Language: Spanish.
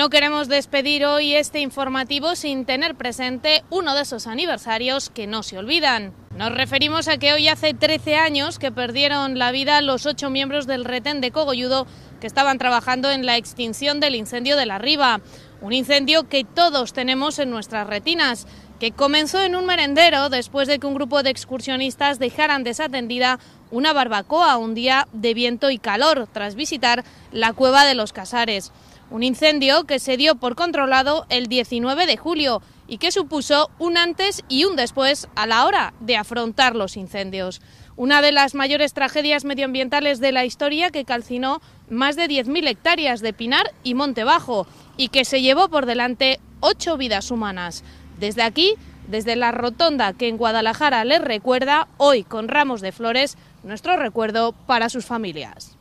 No queremos despedir hoy este informativo sin tener presente uno de esos aniversarios que no se olvidan. Nos referimos a que hoy hace 13 años que perdieron la vida los ocho miembros del retén de Cogolludo que estaban trabajando en la extinción del incendio de la Riva. Un incendio que todos tenemos en nuestras retinas, que comenzó en un merendero después de que un grupo de excursionistas dejaran desatendida una barbacoa un día de viento y calor tras visitar la cueva de los Casares. Un incendio que se dio por controlado el 19 de julio y que supuso un antes y un después a la hora de afrontar los incendios. Una de las mayores tragedias medioambientales de la historia que calcinó más de 10.000 hectáreas de pinar y monte bajo y que se llevó por delante ocho vidas humanas. Desde aquí, desde la rotonda que en Guadalajara les recuerda, hoy con ramos de flores, nuestro recuerdo para sus familias.